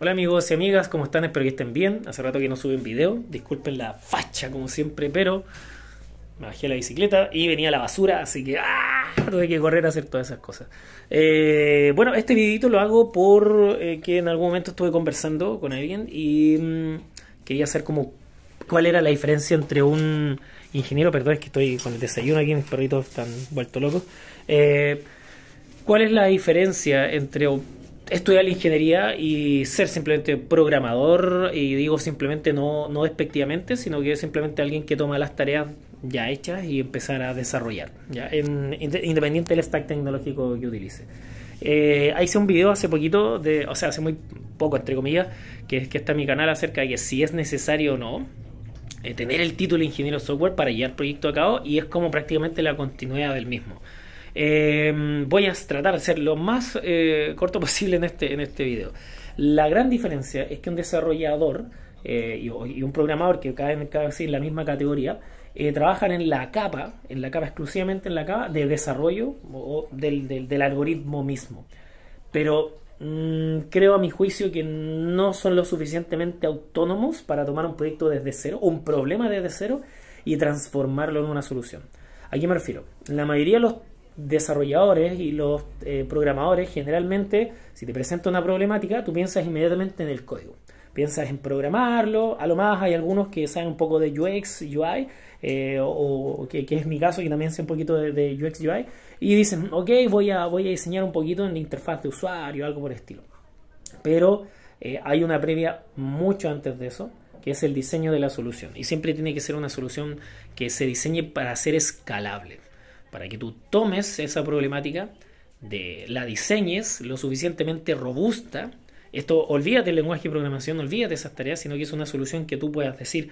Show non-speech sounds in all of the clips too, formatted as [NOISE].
Hola amigos y amigas, ¿cómo están? Espero que estén bien. Hace rato que no un video, disculpen la facha como siempre, pero me bajé a la bicicleta y venía la basura, así que ¡ah! tuve que correr a hacer todas esas cosas. Eh, bueno, este videito lo hago por eh, que en algún momento estuve conversando con alguien y mm, quería hacer como cuál era la diferencia entre un ingeniero, perdón, es que estoy con el desayuno aquí, mis perritos están vuelto locos. Eh, ¿Cuál es la diferencia entre estudiar la ingeniería y ser simplemente programador, y digo simplemente no, no despectivamente, sino que es simplemente alguien que toma las tareas ya hechas y empezar a desarrollar, ¿ya? independiente del stack tecnológico que utilice. Eh, hice un video hace poquito, de, o sea, hace muy poco, entre comillas, que, que está en mi canal acerca de que si es necesario o no eh, tener el título de ingeniero software para llevar el proyecto a cabo y es como prácticamente la continuidad del mismo. Eh, voy a tratar de ser lo más eh, corto [LAUGHS] posible en este, en este video. La gran diferencia es que un desarrollador eh, y, un programador que caen casi en la misma categoría trabajan en la capa, en la capa exclusivamente en la capa de desarrollo o del, algoritmo mismo. Pero mm, creo a mi juicio que no son lo suficientemente autónomos para tomar un proyecto desde cero, un problema desde cero y transformarlo en una solución. ¿A qué me refiero? La mayoría de los desarrolladores y los eh, programadores generalmente, si te presenta una problemática, tú piensas inmediatamente en el código. Piensas en programarlo, a lo más hay algunos que saben un poco de UX, UI, eh, o, que, es mi caso, que también sé un poquito de, UX, UI, y dicen, ok, voy a, voy a diseñar un poquito en la interfaz de usuario, algo por el estilo. Pero eh, hay una previa mucho antes de eso, que es el diseño de la solución. Y siempre tiene que ser una solución que se diseñe para ser escalable para que tú tomes esa problemática, de, la diseñes lo suficientemente robusta. Esto, olvídate del lenguaje de programación, olvídate esas tareas, sino que es una solución que tú puedas decir,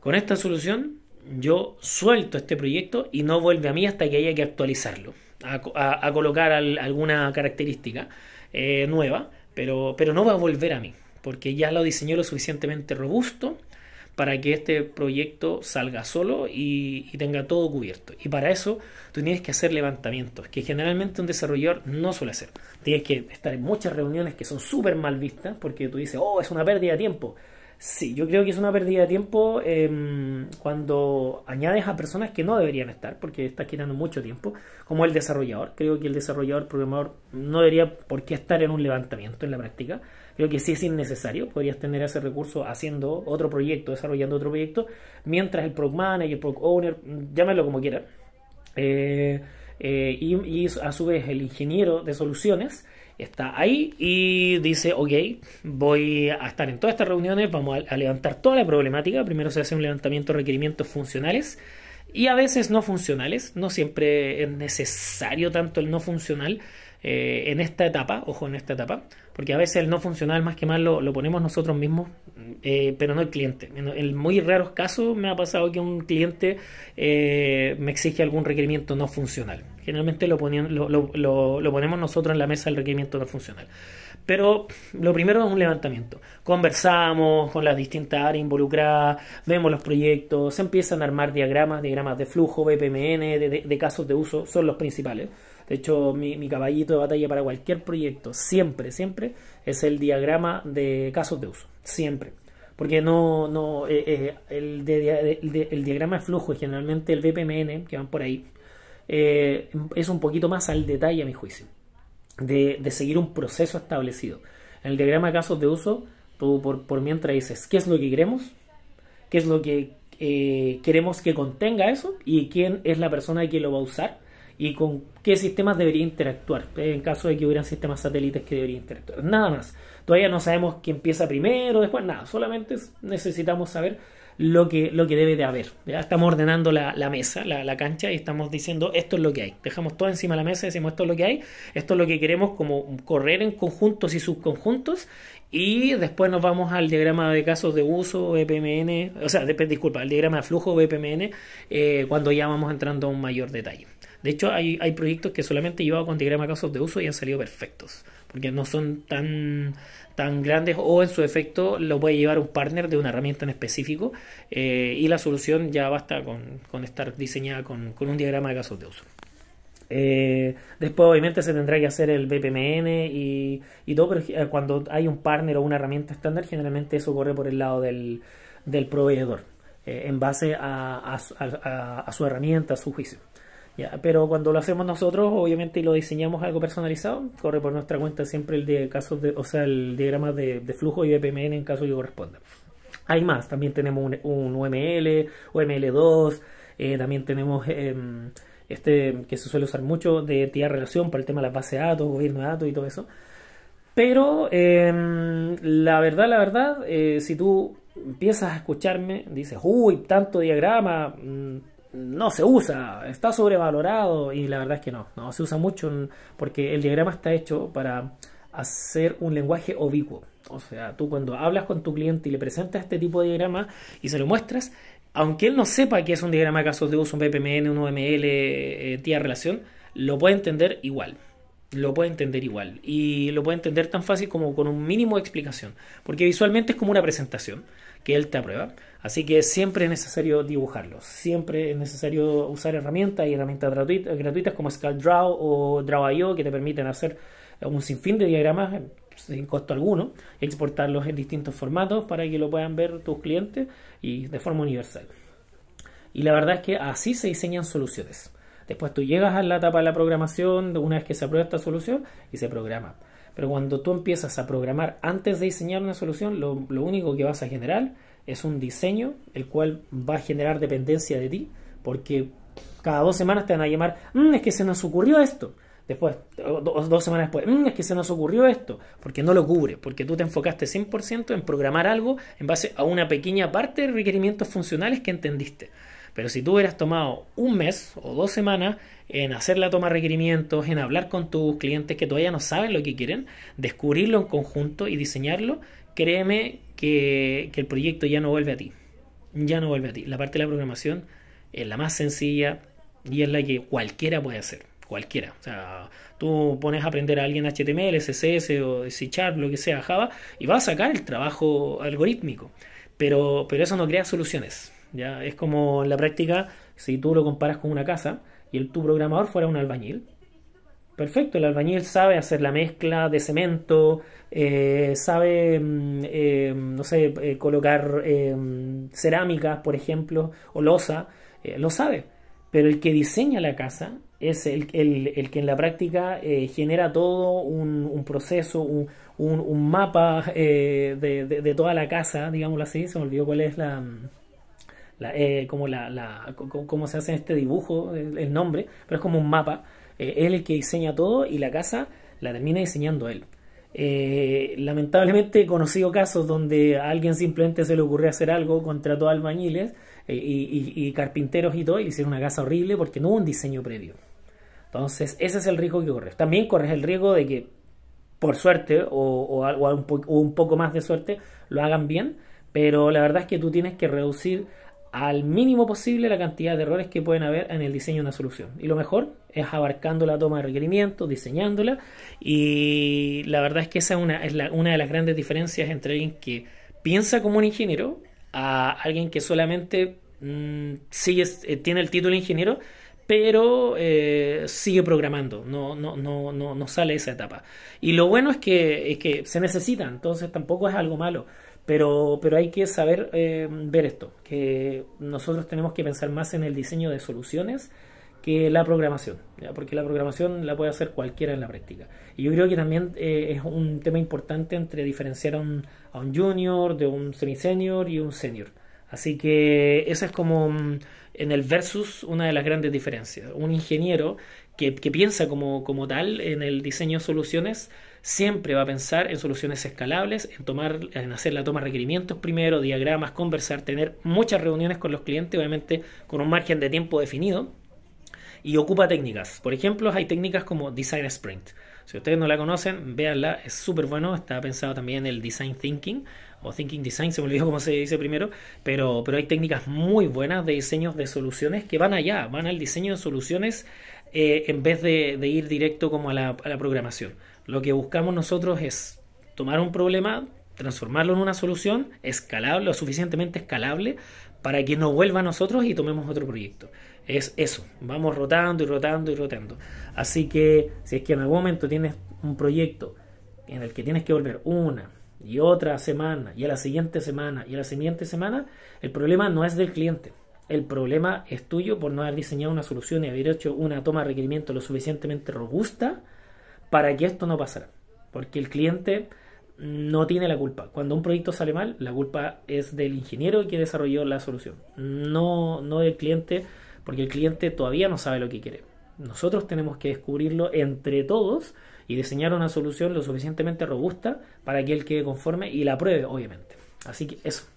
con esta solución yo suelto este proyecto y no vuelve a mí hasta que haya que actualizarlo, a, colocar alguna característica eh, nueva, pero, pero no va a volver a mí, porque ya lo diseñé lo suficientemente robusto para que este proyecto salga solo y, tenga todo cubierto. Y para eso tú tienes que hacer levantamientos, que generalmente un desarrollador no suele hacer. Tienes que estar en muchas reuniones que son súper mal vistas porque tú dices, oh, es una pérdida de tiempo. Sí, yo creo que es una pérdida de tiempo em, cuando añades a personas que no deberían estar, porque estás quitando mucho tiempo, como el desarrollador. Creo que el desarrollador programador no debería por qué estar en un levantamiento en la práctica. Creo que sí es innecesario, podrías tener ese recurso haciendo otro proyecto, desarrollando otro proyecto, mientras el product manager, el product owner, llámelo como quieran, eh, eh, y a su vez el ingeniero de soluciones está ahí y dice, ok, voy a estar en todas estas reuniones, vamos a, levantar toda la problemática, primero se hace un levantamiento de requerimientos funcionales y a veces no funcionales, no siempre es necesario tanto el no funcional eh, en esta etapa, ojo en esta etapa, porque a veces el no funcional más que mal lo, ponemos nosotros mismos, eh, pero no el cliente. En, muy raros casos me ha pasado que un cliente eh, me exige algún requerimiento no funcional. Generalmente lo, lo, ponemos nosotros en la mesa el requerimiento no funcional. Pero lo primero es un levantamiento. Conversamos con las distintas áreas involucradas, vemos los proyectos, se empiezan a armar diagramas, diagramas de flujo, BPMN, de, casos de uso, son los principales. De hecho, mi caballito de batalla para cualquier proyecto, siempre, siempre es el diagrama de casos de uso, siempre. Porque no, no eh, eh, el, diagrama de flujo y generalmente el BPMN, que van por ahí, eh, es un poquito más al detalle a mi juicio, de, seguir un proceso establecido. En el diagrama de casos de uso, tú por, por mientras dices qué es lo que queremos, qué es lo que queremos que contenga eso y quién es la persona que lo va a usar y con qué sistemas debería interactuar, eh, en caso de que hubieran sistemas satélites que debería interactuar. Nada más. Todavía no sabemos quién empieza primero, después nada. Solamente necesitamos saber lo que, lo que debe de haber. ¿ya? Estamos ordenando la, mesa, la, cancha, y estamos diciendo esto es lo que hay. Dejamos todo encima de la mesa, decimos esto es lo que hay, esto es lo que queremos como correr en conjuntos y subconjuntos, y después nos vamos al diagrama de casos de uso, BPMN, o sea, después disculpa, al diagrama de flujo, BPMN, eh, cuando ya vamos entrando a un mayor detalle. De hecho, hay, proyectos que solamente he llevado con diagrama casos de uso y han salido perfectos, porque no son tan, tan grandes o en su efecto lo puede llevar un partner de una herramienta en específico eh, y la solución ya basta con, estar diseñada con, un diagrama de casos de uso. Eh, después obviamente se tendrá que hacer el BPMN y, todo, pero eh, cuando hay un partner o una herramienta estándar, generalmente eso corre por el lado del, proveedor, en base a su herramienta, a su juicio pero cuando lo hacemos nosotros, obviamente, y lo diseñamos algo personalizado, corre por nuestra cuenta siempre el de casos de, o sea, el diagrama de, flujo y de PMN en caso yo corresponda. Hay más, también tenemos un, UML, UML2, eh, también tenemos em, este que se suele usar mucho de entidad relación para el tema de las bases de datos, gobierno de datos y todo eso. Pero em, la verdad, la verdad, eh, si tú empiezas a escucharme, dices, uy, tanto diagrama. Mm, no se usa, está sobrevalorado y la verdad es que no, no se usa mucho porque el diagrama está hecho para hacer un lenguaje obvio O sea, tú cuando hablas con tu cliente y le presentas este tipo de diagrama y se lo muestras, aunque él no sepa que es un diagrama de casos de uso, un PPMN, un OML, eh, tía relación, lo puede entender igual. Lo puede entender igual. Y lo puede entender tan fácil como con un mínimo de explicación. Porque visualmente es como una presentación que él te aprueba. Así que siempre es necesario dibujarlos, siempre es necesario usar herramientas y herramientas gratuitas, gratuitas como Draw o Draw.io que te permiten hacer eh, un sinfín de diagramas eh, sin costo alguno, exportarlos en distintos formatos para que lo puedan ver tus clientes y de forma universal. Y la verdad es que así se diseñan soluciones. Después tú llegas a la etapa de la programación, una vez que se aprueba esta solución y se programa. Pero cuando tú empiezas a programar antes de diseñar una solución, lo, único que vas a generar es un diseño, el cual va a generar dependencia de ti, porque cada dos semanas te van a llamar, mm, es que se nos ocurrió esto. Después, dos, dos semanas después, mm, es que se nos ocurrió esto, porque no lo cubre, porque tú te enfocaste 100% en programar algo en base a una pequeña parte de requerimientos funcionales que entendiste. Pero si tú hubieras tomado un mes o dos semanas en hacer la toma de requerimientos, en hablar con tus clientes que todavía no saben lo que quieren, descubrirlo en conjunto y diseñarlo, créeme que, el proyecto ya no vuelve a ti. Ya no vuelve a ti. La parte de la programación es la más sencilla y es la que cualquiera puede hacer cualquiera. O sea, tú pones a aprender a alguien HTML, CSS o C lo que sea, Java, y va a sacar el trabajo algorítmico. pero eso no crea soluciones. ¿ya? Es como en la práctica, si tú lo comparas con una casa y el, tu programador fuera un albañil, perfecto, el albañil sabe hacer la mezcla de cemento, eh, sabe, mm, eh, no sé, eh, colocar em, cerámicas, por ejemplo, o losa, lo sabe. Pero el que diseña la casa es el, el, el que en la práctica genera todo un, proceso, un, un, mapa de, de, toda la casa, digámoslo así, se me olvidó cuál es la... Eh, como la, se hace este dibujo, el, nombre, pero es como un mapa. Eh, él es el que diseña todo y la casa la termina diseñando él. Eh, lamentablemente he conocido casos donde a alguien simplemente se le ocurrió hacer algo, contrató albañiles y, carpinteros y todo, y le hicieron una casa horrible porque no hubo un diseño previo. Entonces, ese es el riesgo que corres. También corres el riesgo de que, por suerte, o, o, o un poco más de suerte, lo hagan bien, pero la verdad es que tú tienes que reducir al mínimo posible la cantidad de errores que pueden haber en el diseño de una solución. Y lo mejor es abarcando la toma de requerimientos, diseñándola. Y la verdad es que esa es una, es una de las grandes diferencias entre alguien que piensa como un ingeniero a alguien que solamente mm, sigue, eh, tiene el título de ingeniero, pero eh, sigue programando, no, no, no, no, no sale esa etapa. Y lo bueno es que, es que se necesita, entonces tampoco es algo malo. Pero, pero hay que saber eh, ver esto, que nosotros tenemos que pensar más en el diseño de soluciones que la programación, porque la programación la puede hacer cualquiera en la práctica. Y yo creo que también eh, es un tema importante entre diferenciar a un, a un junior, de un semi-senior y un senior. Así que esa es como mm, en el versus una de las grandes diferencias. Un ingeniero que, que piensa como, como tal en el diseño de soluciones siempre va a pensar en soluciones escalables, en, tomar, en hacer la toma de requerimientos primero, diagramas, conversar, tener muchas reuniones con los clientes, obviamente con un margen de tiempo definido, y ocupa técnicas. Por ejemplo, hay técnicas como Design Sprint. Si ustedes no la conocen, véanla, es súper bueno. Está pensado también en el Design Thinking o Thinking Design, se me olvidó cómo se dice primero, pero, pero hay técnicas muy buenas de diseños de soluciones que van allá, van al diseño de soluciones eh, en vez de, ir directo como a la programación. Lo que buscamos nosotros es tomar un problema, transformarlo en una solución escalable o suficientemente escalable para que no vuelva a nosotros y tomemos otro proyecto. Es eso, vamos rotando y rotando y rotando. Así que si es que en algún momento tienes un proyecto en el que tienes que volver una y otra semana y a la siguiente semana y a la siguiente semana, el problema no es del cliente. El problema es tuyo por no haber diseñado una solución y haber hecho una toma de requerimiento lo suficientemente robusta para que esto no pasara. Porque el cliente no tiene la culpa. Cuando un proyecto sale mal, la culpa es del ingeniero que desarrolló la solución, no, no del cliente, porque el cliente todavía no sabe lo que quiere. Nosotros tenemos que descubrirlo entre todos y diseñar una solución lo suficientemente robusta para que él quede conforme y la apruebe, obviamente. Así que eso.